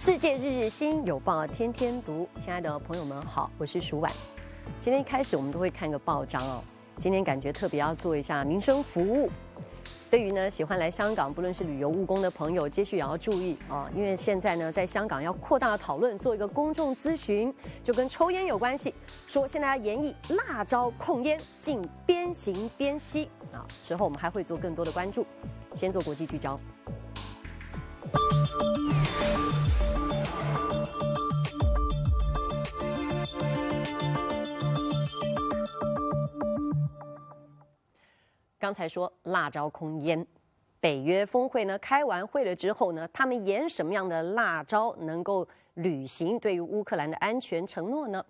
世界日日新，有报天天读。亲爱的朋友们好，我是舒婉。今天一开始我们都会看个报章哦。今天感觉特别要做一下民生服务。对于呢喜欢来香港，不论是旅游、务工的朋友，接续也要注意啊，因为现在呢在香港要扩大讨论，做一个公众咨询，就跟抽烟有关系。说现在要严绎辣招控烟，禁边行边吸啊。之后我们还会做更多的关注，先做国际聚焦。刚才说辣招空烟，北约峰会呢开完会了之后呢，他们演什么样的辣招能够履行对于乌克兰的安全承诺呢？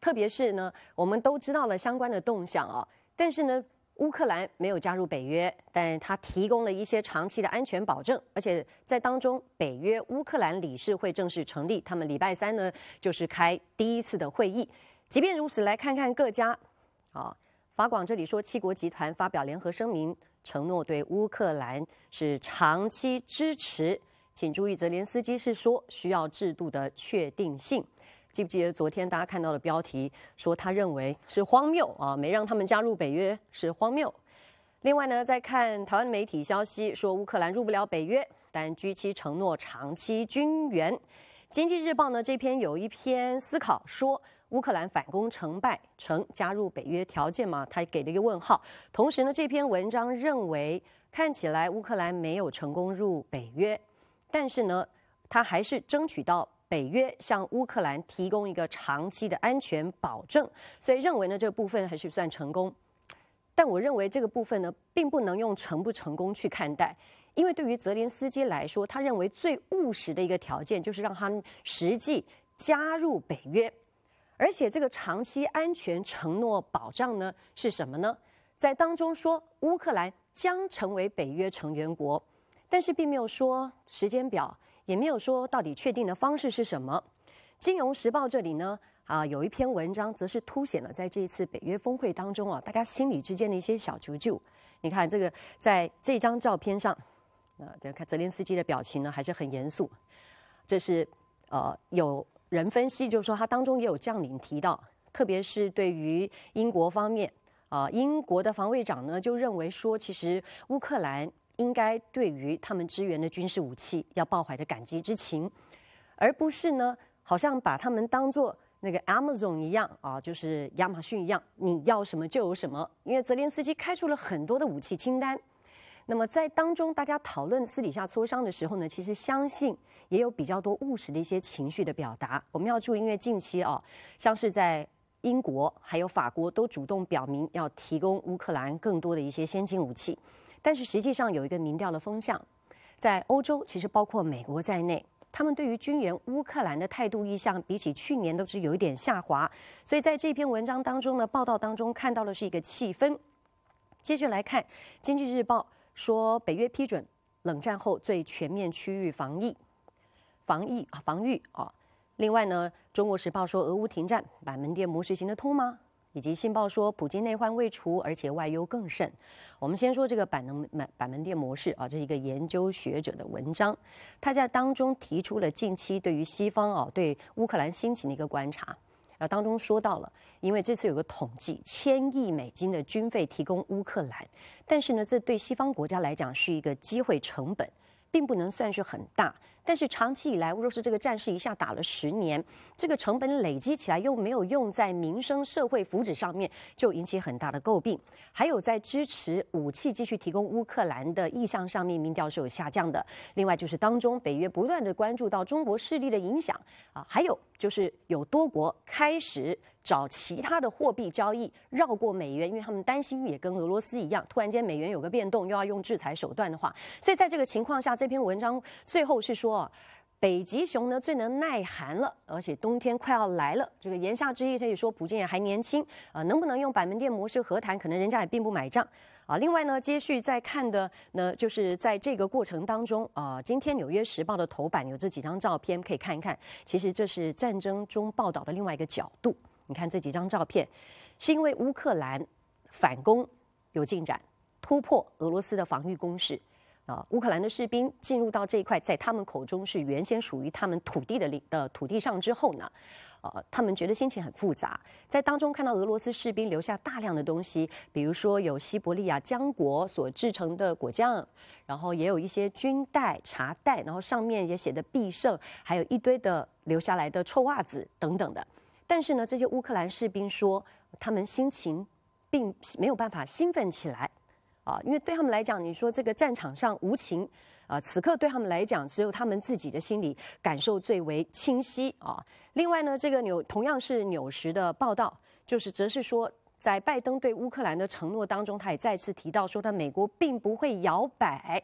特别是呢，我们都知道了相关的动向啊，但是呢，乌克兰没有加入北约，但他提供了一些长期的安全保证，而且在当中，北约乌克兰理事会正式成立，他们礼拜三呢就是开第一次的会议。即便如此，来看看各家，啊。法广这里说，七国集团发表联合声明，承诺对乌克兰是长期支持。请注意，泽连斯基是说需要制度的确定性。记不记得昨天大家看到的标题，说他认为是荒谬啊，没让他们加入北约是荒谬。另外呢，在看台湾媒体消息，说乌克兰入不了北约，但预期承诺长期军援。经济日报呢这篇有一篇思考说。乌克兰反攻成败成加入北约条件嘛？他给了一个问号。同时呢，这篇文章认为，看起来乌克兰没有成功入北约，但是呢，他还是争取到北约向乌克兰提供一个长期的安全保证。所以认为呢，这部分还是算成功。但我认为这个部分呢，并不能用成不成功去看待，因为对于泽连斯基来说，他认为最务实的一个条件就是让他实际加入北约。而且这个长期安全承诺保障呢是什么呢？在当中说乌克兰将成为北约成员国，但是并没有说时间表，也没有说到底确定的方式是什么。金融时报这里呢啊有一篇文章，则是凸显了在这一次北约峰会当中啊大家心理之间的一些小求救。你看这个在这张照片上，啊，看泽连斯基的表情呢还是很严肃，这是呃有。人分析就是说，他当中也有将领提到，特别是对于英国方面，啊，英国的防卫长呢就认为说，其实乌克兰应该对于他们支援的军事武器要抱怀着感激之情，而不是呢好像把他们当做那个 Amazon 一样啊，就是亚马逊一样，你要什么就有什么，因为泽连斯基开出了很多的武器清单。那么在当中，大家讨论私底下磋商的时候呢，其实相信也有比较多务实的一些情绪的表达。我们要注意，因为近期啊，像是在英国还有法国都主动表明要提供乌克兰更多的一些先进武器，但是实际上有一个民调的风向，在欧洲，其实包括美国在内，他们对于军援乌克兰的态度意向，比起去年都是有一点下滑。所以在这篇文章当中呢，报道当中看到的是一个气氛。接着来看《经济日报》。说北约批准冷战后最全面区域防疫，防疫啊防御啊。另外呢，《中国时报》说俄乌停战板门店模式行得通吗？以及《信报》说普京内患未除，而且外忧更甚。我们先说这个板能板板门店模式啊，这是一个研究学者的文章，他在当中提出了近期对于西方啊对乌克兰兴起的一个观察。那当中说到了，因为这次有个统计，千亿美金的军费提供乌克兰，但是呢，这对西方国家来讲是一个机会成本，并不能算是很大。但是长期以来，俄罗斯这个战事一下打了十年，这个成本累积起来又没有用在民生、社会福祉上面，就引起很大的诟病。还有在支持武器继续提供乌克兰的意向上面，民调是有下降的。另外就是当中，北约不断的关注到中国势力的影响啊，还有就是有多国开始找其他的货币交易绕过美元，因为他们担心也跟俄罗斯一样，突然间美元有个变动，又要用制裁手段的话。所以在这个情况下，这篇文章最后是说。北极熊呢最能耐寒了，而且冬天快要来了。这个言下之意，这里说普京也还年轻啊，能不能用板门店模式和谈，可能人家也并不买账啊。另外呢，接续在看的呢，就是在这个过程当中啊，今天《纽约时报》的头版有这几张照片可以看一看。其实这是战争中报道的另外一个角度。你看这几张照片，是因为乌克兰反攻有进展，突破俄罗斯的防御攻势。啊，乌克兰的士兵进入到这一块，在他们口中是原先属于他们土地的领的土地上之后呢，呃，他们觉得心情很复杂，在当中看到俄罗斯士兵留下大量的东西，比如说有西伯利亚浆果所制成的果酱，然后也有一些军袋、茶袋，然后上面也写的“必胜”，还有一堆的留下来的臭袜子等等的。但是呢，这些乌克兰士兵说，他们心情并没有办法兴奋起来。啊，因为对他们来讲，你说这个战场上无情，啊，此刻对他们来讲，只有他们自己的心里感受最为清晰啊。另外呢，这个纽同样是纽时的报道，就是则是说，在拜登对乌克兰的承诺当中，他也再次提到说，他美国并不会摇摆。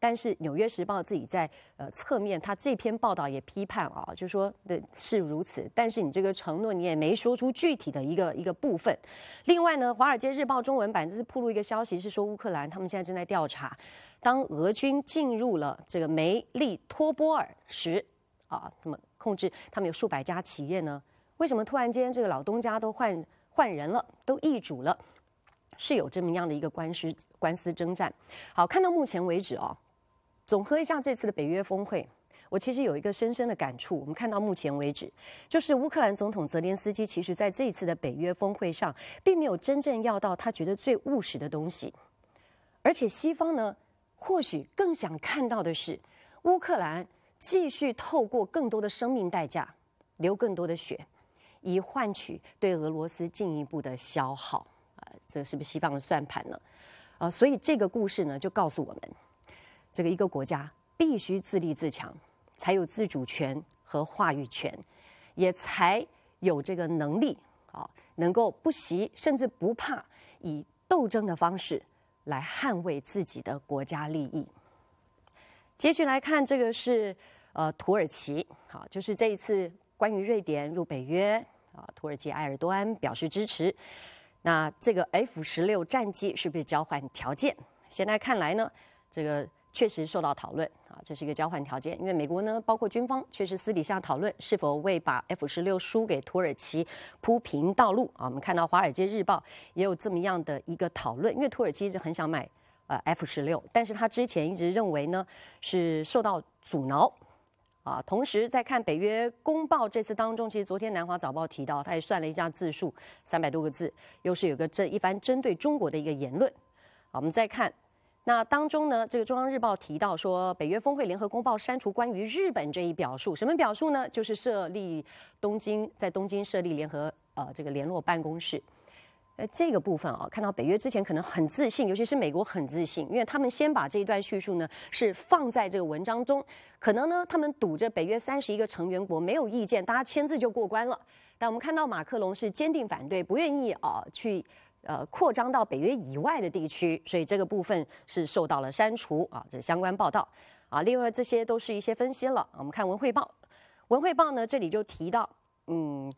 但是《纽约时报》自己在呃侧面，他这篇报道也批判啊，就说的是如此。但是你这个承诺，你也没说出具体的一个一个部分。另外呢，《华尔街日报》中文版这次披露一个消息，是说乌克兰他们现在正在调查，当俄军进入了这个梅利托波尔时啊，那么控制他们有数百家企业呢，为什么突然间这个老东家都换换人了，都易主了？是有这么样的一个官司官司征战。好，看到目前为止哦。总合一下这次的北约峰会，我其实有一个深深的感触。我们看到目前为止，就是乌克兰总统泽连斯基其实在这一次的北约峰会上，并没有真正要到他觉得最务实的东西。而且西方呢，或许更想看到的是，乌克兰继续透过更多的生命代价，流更多的血，以换取对俄罗斯进一步的消耗。啊，这是不是西方的算盘呢？啊，所以这个故事呢，就告诉我们。这个一个国家必须自立自强，才有自主权和话语权，也才有这个能力啊，能够不惜甚至不怕以斗争的方式来捍卫自己的国家利益。接续来看，这个是呃土耳其，好，就是这一次关于瑞典入北约啊，土耳其埃尔多安表示支持。那这个 F 十六战机是不是交换条件？现在看来呢，这个。确实受到讨论啊，这是一个交换条件，因为美国呢，包括军方确实私底下讨论是否为把 F 十六输给土耳其铺平道路啊。我们看到《华尔街日报》也有这么样的一个讨论，因为土耳其一直很想买呃 F 十六，但是他之前一直认为呢是受到阻挠啊。同时，在看北约公报这次当中，其实昨天《南华早报》提到，他也算了一下字数，三百多个字，又是有个这一番针对中国的一个言论。好，我们再看。那当中呢，这个中央日报提到说，北约峰会联合公报删除关于日本这一表述。什么表述呢？就是设立东京，在东京设立联合呃这个联络办公室。呃，这个部分啊，看到北约之前可能很自信，尤其是美国很自信，因为他们先把这一段叙述呢是放在这个文章中，可能呢他们堵着北约三十一个成员国没有意见，大家签字就过关了。但我们看到马克龙是坚定反对，不愿意啊去。呃，扩张到北约以外的地区，所以这个部分是受到了删除啊。这相关报道啊。另外，这些都是一些分析了。我们看文汇报，文汇报呢这里就提到，嗯，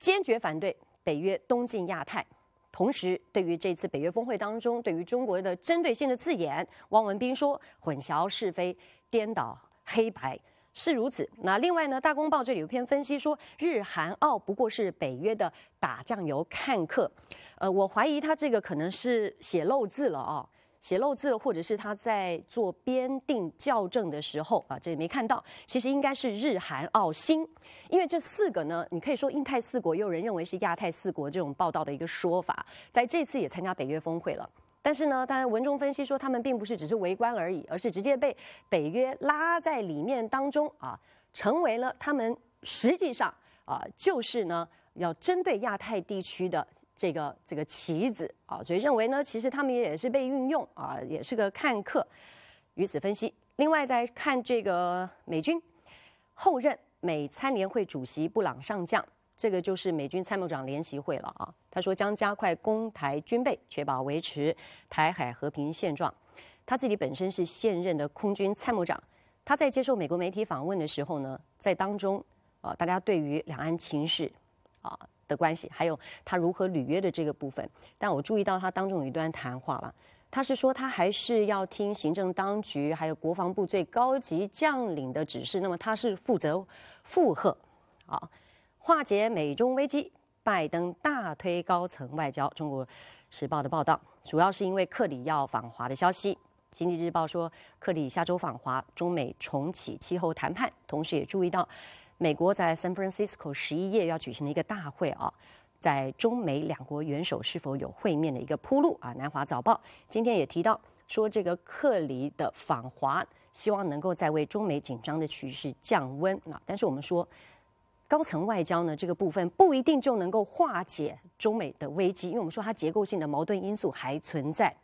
坚决反对北约东进亚太。同时，对于这次北约峰会当中对于中国的针对性的字眼，汪文斌说，混淆是非，颠倒黑白。是如此。那另外呢，《大公报》这里有篇分析说，日韩澳不过是北约的打酱油看客。呃，我怀疑他这个可能是写漏字了啊，写漏字，或者是他在做编定校正的时候啊，这里没看到。其实应该是日韩澳新，因为这四个呢，你可以说印太四国，也有人认为是亚太四国这种报道的一个说法，在这次也参加北约峰会了。但是呢，当然文中分析说，他们并不是只是围观而已，而是直接被北约拉在里面当中啊，成为了他们实际上啊，就是呢要针对亚太地区的这个这个棋子啊，所以认为呢，其实他们也是被运用啊，也是个看客。于此分析，另外再看这个美军后任美参联会主席布朗上将。这个就是美军参谋长联席会了啊。他说将加快攻台军备，确保维持台海和平现状。他自己本身是现任的空军参谋长。他在接受美国媒体访问的时候呢，在当中，啊，大家对于两岸情势，啊的关系，还有他如何履约的这个部分，但我注意到他当中有一段谈话了。他是说他还是要听行政当局还有国防部最高级将领的指示。那么他是负责负荷，啊。化解美中危机，拜登大推高层外交。中国时报的报道主要是因为克里要访华的消息。经济日报说，克里下周访华，中美重启气候谈判。同时，也注意到美国在 San Francisco 十一月要举行的一个大会啊，在中美两国元首是否有会面的一个铺路啊？南华早报今天也提到说，这个克里的访华，希望能够在为中美紧张的局势降温啊。但是我们说。高层外交呢，这个部分不一定就能够化解中美的危机，因为我们说它结构性的矛盾因素还存在。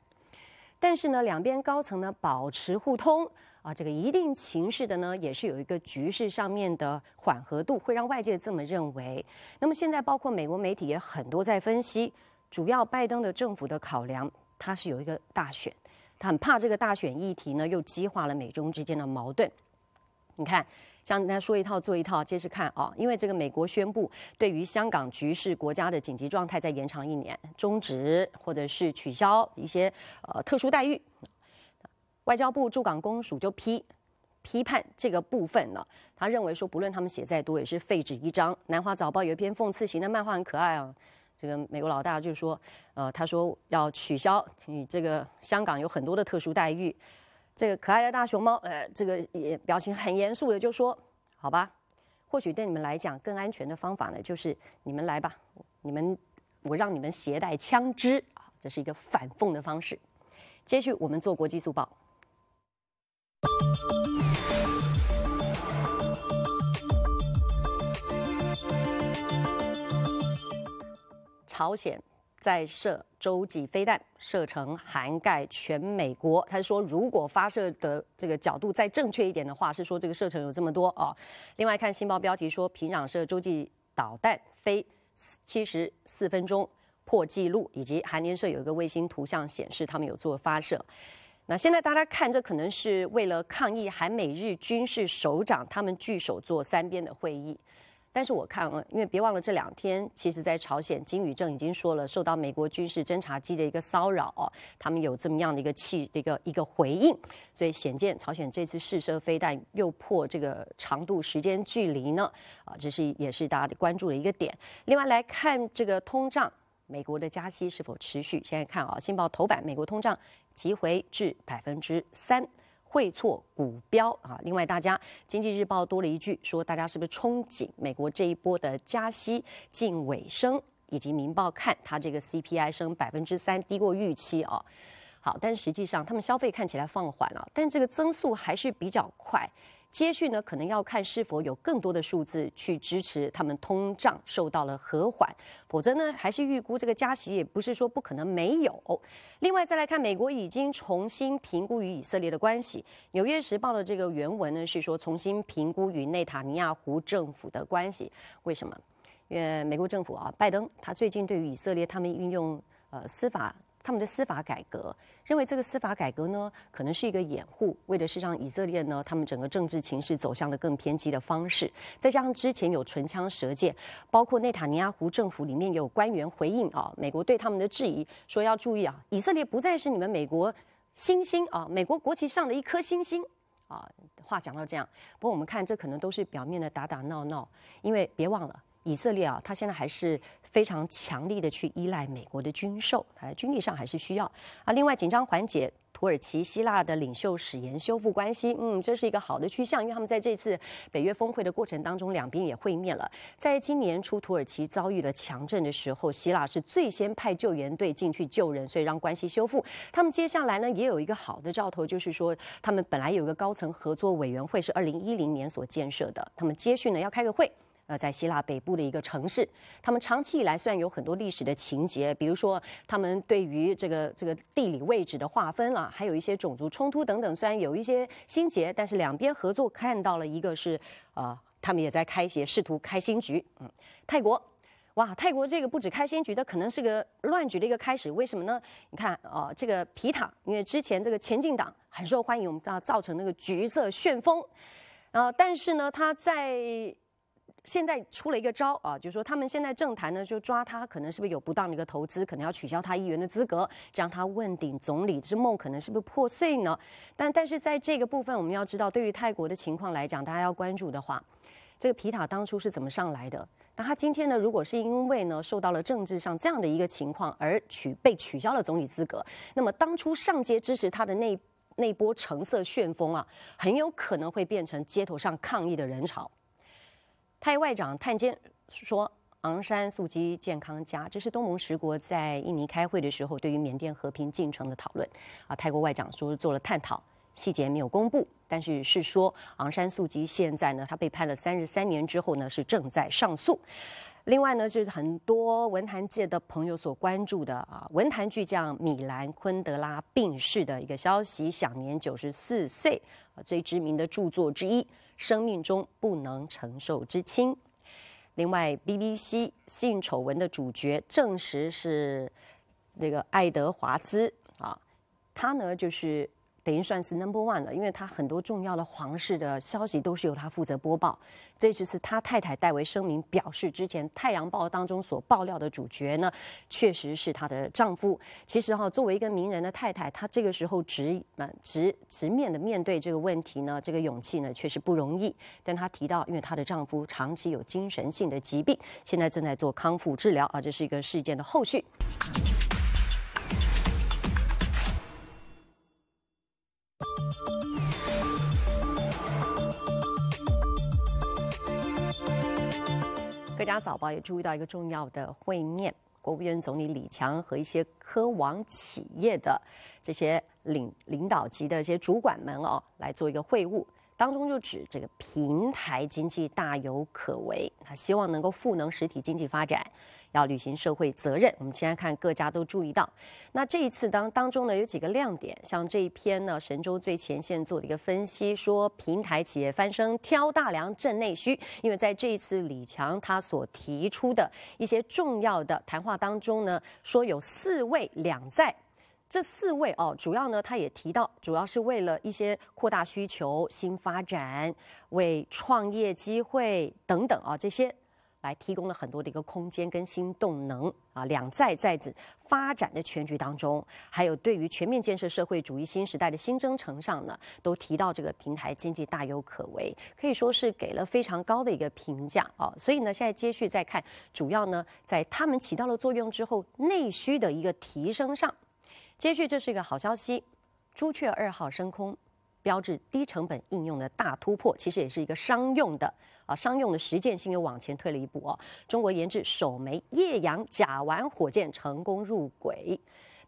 但是呢，两边高层呢保持互通啊，这个一定情势的呢，也是有一个局势上面的缓和度，会让外界这么认为。那么现在，包括美国媒体也很多在分析，主要拜登的政府的考量，他是有一个大选，他很怕这个大选议题呢又激化了美中之间的矛盾。你看。像家说一套做一套，接着看啊，因为这个美国宣布对于香港局势、国家的紧急状态再延长一年，终止或者是取消一些呃特殊待遇，外交部驻港公署就批批判这个部分呢，他认为说，不论他们写再多也是废纸一张。南华早报有一篇讽刺型的漫画很可爱啊，这个美国老大就说，呃，他说要取消你这个香港有很多的特殊待遇。这个可爱的大熊猫，呃，这个也表情很严肃的就说：“好吧，或许对你们来讲更安全的方法呢，就是你们来吧，你们我让你们携带枪支啊，这是一个反讽的方式。”接续我们做国际速报，朝鲜。再射洲际飞弹，射程涵盖全美国。他说，如果发射的这个角度再正确一点的话，是说这个射程有这么多啊。另外看《新报》标题说平壤射洲际导弹飞七十四分钟破纪录，以及韩联社有一个卫星图像显示他们有做发射。那现在大家看，这可能是为了抗议韩美日军事首长他们聚首做三边的会议。但是我看啊，因为别忘了这两天，其实在朝鲜金宇正已经说了受到美国军事侦察机的一个骚扰哦，他们有这么样的一个气一个一个回应，所以显见朝鲜这次试射飞弹又破这个长度、时间、距离呢啊，这是也是大家的关注的一个点。另外来看这个通胀，美国的加息是否持续？现在看啊，新报头版，美国通胀急回至百分之三。会错股标啊！另外，大家经济日报多了一句，说大家是不是憧憬美国这一波的加息近尾声？以及明报看它这个 CPI 升百分之三，低过预期啊。好，但是实际上他们消费看起来放缓了，但这个增速还是比较快。接续呢，可能要看是否有更多的数字去支持他们通胀受到了和缓，否则呢，还是预估这个加息也不是说不可能没有。另外再来看，美国已经重新评估与以色列的关系。《纽约时报》的这个原文呢是说重新评估与内塔尼亚胡政府的关系。为什么？因为美国政府啊，拜登他最近对于以色列他们运用呃司法。他们的司法改革，认为这个司法改革呢，可能是一个掩护，为的是让以色列呢，他们整个政治情势走向的更偏激的方式。再加上之前有唇枪舌剑，包括内塔尼亚胡政府里面有官员回应啊，美国对他们的质疑，说要注意啊，以色列不再是你们美国星星啊，美国国旗上的一颗星星啊。话讲到这样，不过我们看这可能都是表面的打打闹闹，因为别忘了。以色列啊，它现在还是非常强力的去依赖美国的军售，在军力上还是需要。啊，另外紧张缓解，土耳其、希腊的领袖使言修复关系，嗯，这是一个好的趋向，因为他们在这次北约峰会的过程当中，两边也会面了。在今年初土耳其遭遇了强震的时候，希腊是最先派救援队进去救人，所以让关系修复。他们接下来呢也有一个好的兆头，就是说他们本来有一个高层合作委员会是二零一零年所建设的，他们接续呢要开个会。呃，在希腊北部的一个城市，他们长期以来虽然有很多历史的情节，比如说他们对于这个这个地理位置的划分啊，还有一些种族冲突等等，虽然有一些心结，但是两边合作看到了一个是，呃，他们也在开写些试图开新局。嗯，泰国，哇，泰国这个不止开新局，它可能是个乱局的一个开始。为什么呢？你看，啊，这个皮塔，因为之前这个前进党很受欢迎，我们道造成那个橘色旋风，呃，但是呢，他在现在出了一个招啊，就是说他们现在政坛呢就抓他，可能是不是有不当的一个投资，可能要取消他议员的资格，让他问鼎总理之梦，可能是不是破碎呢？但但是在这个部分，我们要知道，对于泰国的情况来讲，大家要关注的话，这个皮塔当初是怎么上来的？那他今天呢，如果是因为呢受到了政治上这样的一个情况而取被取消了总理资格，那么当初上街支持他的那那波橙色旋风啊，很有可能会变成街头上抗议的人潮。泰外长探监说：“昂山素姬健康佳。”这是东盟十国在印尼开会的时候，对于缅甸和平进程的讨论。啊，泰国外长说做了探讨，细节没有公布，但是是说昂山素姬现在呢，他被判了三十三年之后呢，是正在上诉。另外呢，就是很多文坛界的朋友所关注的啊，文坛巨匠米兰昆德拉病逝的一个消息，享年九十四岁，啊，最知名的著作之一《生命中不能承受之轻》。另外，BBC 性丑闻的主角证实是那个爱德华兹啊，他呢就是。等于算是 number one 了，因为他很多重要的皇室的消息都是由他负责播报。这次是他太太代为声明，表示之前《太阳报》当中所爆料的主角呢，确实是他的丈夫。其实哈，作为一个名人的太太，她这个时候直啊直直面的面对这个问题呢，这个勇气呢确实不容易。但她提到，因为她的丈夫长期有精神性的疾病，现在正在做康复治疗啊，这是一个事件的后续。《家早报》也注意到一个重要的会面，国务院总理李强和一些科网企业的这些领领导级的一些主管们哦，来做一个会晤。当中就指这个平台经济大有可为，他希望能够赋能实体经济发展。要履行社会责任。我们现在看各家都注意到，那这一次当当中呢，有几个亮点。像这一篇呢，神州最前线做的一个分析，说平台企业翻身挑大梁，振内需。因为在这一次李强他所提出的一些重要的谈话当中呢，说有四位两在，这四位哦，主要呢他也提到，主要是为了一些扩大需求、新发展、为创业机会等等啊这些。来提供了很多的一个空间跟新动能啊，两在在子发展的全局当中，还有对于全面建设社会主义新时代的新征程上呢，都提到这个平台经济大有可为，可以说是给了非常高的一个评价啊。所以呢，现在接续在看，主要呢在他们起到了作用之后，内需的一个提升上，接续这是一个好消息。朱雀二号升空，标志低成本应用的大突破，其实也是一个商用的。啊，商用的实践性又往前推了一步哦。中国研制首枚液氧甲烷火箭成功入轨，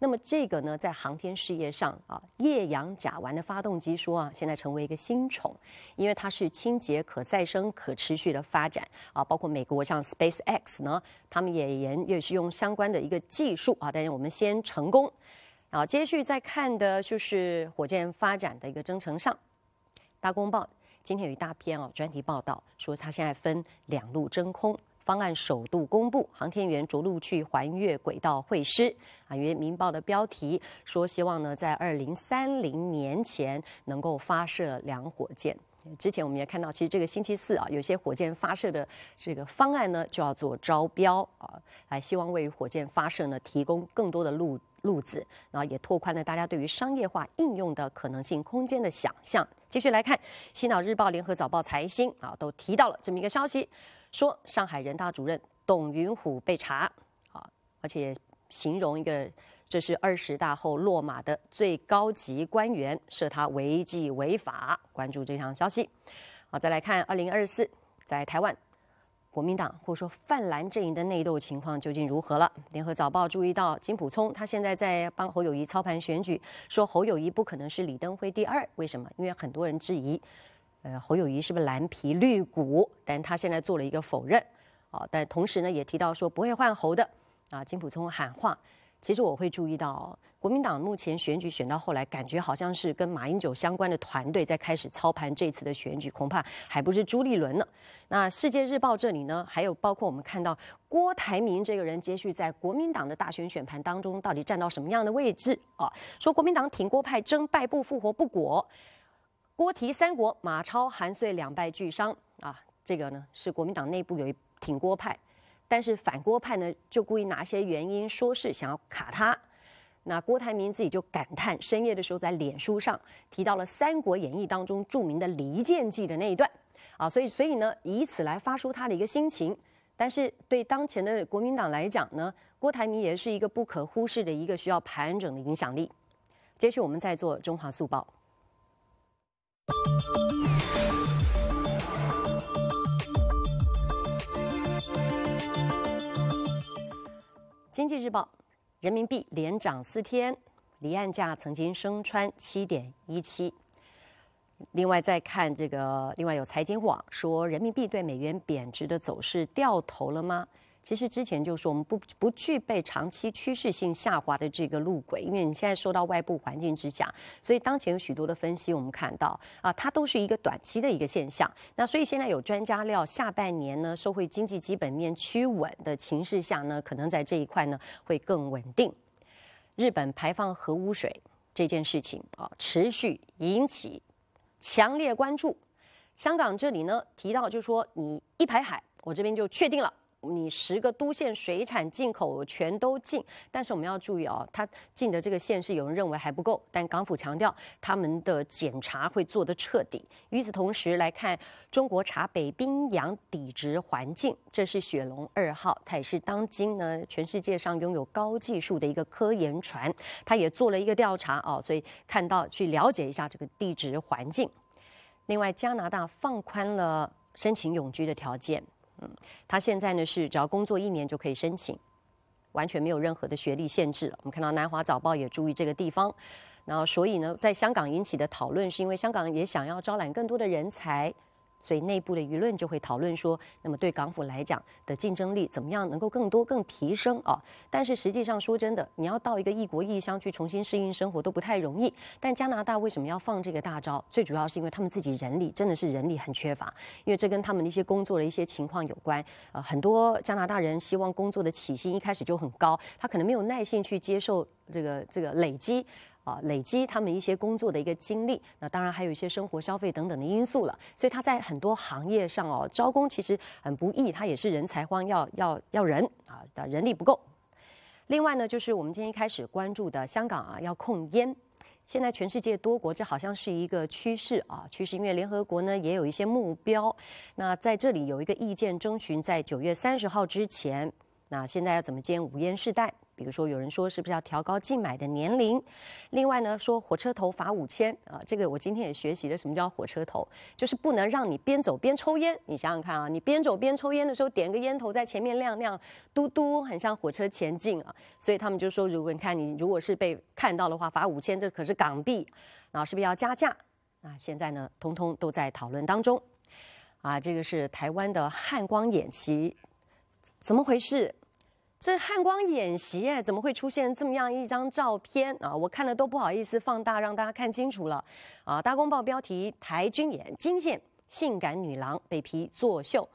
那么这个呢，在航天事业上啊，液氧甲烷的发动机说啊，现在成为一个新宠，因为它是清洁、可再生、可持续的发展啊。包括美国像 SpaceX 呢，他们也研也是用相关的一个技术啊。但是我们先成功啊，接续再看的就是火箭发展的一个征程上大公报。今天有一大篇啊专题报道，说它现在分两路真空方案首度公布，航天员着陆去环月轨道会师啊。因为《民报》的标题说希望呢在二零三零年前能够发射两火箭。之前我们也看到，其实这个星期四啊，有些火箭发射的这个方案呢就要做招标啊，来希望为火箭发射呢提供更多的路。路子，然后也拓宽了大家对于商业化应用的可能性空间的想象。继续来看，《新岛日报》、联合早报、财新啊，都提到了这么一个消息，说上海人大主任董云虎被查啊，而且形容一个这是二十大后落马的最高级官员，涉他违纪违法。关注这条消息。好，再来看二零二四，在台湾。国民党或者说泛蓝阵营的内斗情况究竟如何了？联合早报注意到，金普聪他现在在帮侯友谊操盘选举，说侯友谊不可能是李登辉第二，为什么？因为很多人质疑，呃，侯友谊是不是蓝皮绿骨？但他现在做了一个否认，啊，但同时呢也提到说不会换侯的，啊，金普聪喊话。其实我会注意到，国民党目前选举选到后来，感觉好像是跟马英九相关的团队在开始操盘这次的选举，恐怕还不是朱立伦了。那《世界日报》这里呢，还有包括我们看到郭台铭这个人，接续在国民党的大选选盘当中，到底站到什么样的位置啊？说国民党挺郭派争败不复活不果，郭提三国，马超韩遂两败俱伤啊。这个呢，是国民党内部有一挺郭派。但是反郭派呢，就故意拿些原因，说是想要卡他。那郭台铭自己就感叹，深夜的时候在脸书上提到了《三国演义》当中著名的离间计的那一段啊，所以所以呢，以此来发出他的一个心情。但是对当前的国民党来讲呢，郭台铭也是一个不可忽视的一个需要盘整的影响力。接续我们再做《中华速报》。经济日报，人民币连涨四天，离岸价曾经升穿七点一七。另外再看这个，另外有财经网说，人民币对美元贬值的走势掉头了吗？其实之前就说我们不不具备长期趋势性下滑的这个路轨，因为你现在受到外部环境之下，所以当前有许多的分析，我们看到啊，它都是一个短期的一个现象。那所以现在有专家料，下半年呢，社会经济基本面趋稳的情势下呢，可能在这一块呢会更稳定。日本排放核污水这件事情啊，持续引起强烈关注。香港这里呢提到，就说你一排海，我这边就确定了。你十个都县水产进口全都进，但是我们要注意哦，它进的这个县是有人认为还不够，但港府强调他们的检查会做得彻底。与此同时来看，中国查北冰洋底质环境，这是雪龙二号，它也是当今呢全世界上拥有高技术的一个科研船，它也做了一个调查哦，所以看到去了解一下这个地质环境。另外，加拿大放宽了申请永居的条件。嗯，他现在呢是只要工作一年就可以申请，完全没有任何的学历限制我们看到南华早报也注意这个地方，然后所以呢，在香港引起的讨论是因为香港也想要招揽更多的人才。所以内部的舆论就会讨论说，那么对港府来讲的竞争力怎么样能够更多更提升啊？但是实际上说真的，你要到一个异国异乡去重新适应生活都不太容易。但加拿大为什么要放这个大招？最主要是因为他们自己人力真的是人力很缺乏，因为这跟他们的一些工作的一些情况有关。呃，很多加拿大人希望工作的起薪一开始就很高，他可能没有耐性去接受这个这个累积。啊，累积他们一些工作的一个经历，那当然还有一些生活消费等等的因素了。所以他在很多行业上哦招工其实很不易，他也是人才荒，要要要人啊，人力不够。另外呢，就是我们今天开始关注的香港啊，要控烟。现在全世界多国这好像是一个趋势啊，趋势，因为联合国呢也有一些目标。那在这里有一个意见征询，在九月三十号之前，那现在要怎么建无烟世代？比如说，有人说是不是要调高禁买的年龄？另外呢，说火车头罚五千啊，这个我今天也学习了什么叫火车头，就是不能让你边走边抽烟。你想想看啊，你边走边抽烟的时候，点个烟头在前面亮亮，嘟嘟，很像火车前进啊。所以他们就说，如果你看你如果是被看到的话，罚五千，这可是港币，啊，是不是要加价？啊，现在呢，通通都在讨论当中。啊，这个是台湾的汉光演习，怎么回事？这汉光演习哎，怎么会出现这么样一张照片啊？我看了都不好意思放大让大家看清楚了。啊，《大公报》标题：台军演惊现性感女郎被批作秀，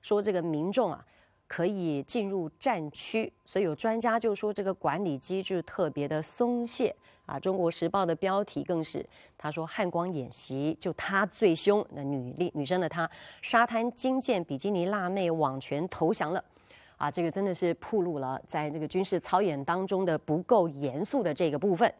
说这个民众啊可以进入战区，所以有专家就说这个管理机制特别的松懈啊。《中国时报》的标题更是，他说汉光演习就他最凶，那女力女生的他，沙滩惊现比基尼辣妹，网拳投降了。啊，这个真的是暴露了在这个军事操演当中的不够严肃的这个部分。